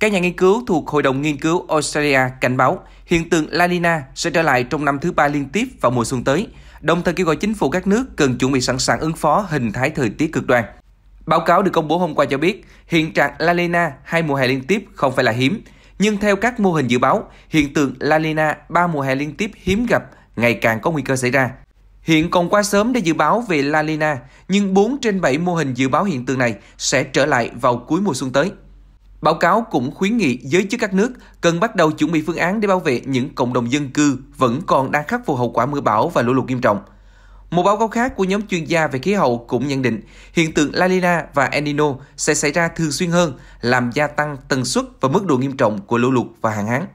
Các nhà nghiên cứu thuộc Hội đồng Nghiên cứu Australia cảnh báo hiện tượng La Nina sẽ trở lại trong năm thứ ba liên tiếp vào mùa xuân tới, đồng thời kêu gọi chính phủ các nước cần chuẩn bị sẵn sàng ứng phó hình thái thời tiết cực đoan. Báo cáo được công bố hôm qua cho biết, hiện trạng La Nina hai mùa hè liên tiếp không phải là hiếm, nhưng theo các mô hình dự báo, hiện tượng La Nina ba mùa hè liên tiếp hiếm gặp ngày càng có nguy cơ xảy ra. Hiện còn quá sớm để dự báo về La Nina, nhưng 4 trên 7 mô hình dự báo hiện tượng này sẽ trở lại vào cuối mùa xuân tới. Báo cáo cũng khuyến nghị giới chức các nước cần bắt đầu chuẩn bị phương án để bảo vệ những cộng đồng dân cư vẫn còn đang khắc phục hậu quả mưa bão và lũ lụt nghiêm trọng. Một báo cáo khác của nhóm chuyên gia về khí hậu cũng nhận định hiện tượng La Nina và El Nino sẽ xảy ra thường xuyên hơn, làm gia tăng tần suất và mức độ nghiêm trọng của lũ lụt và hạn hán.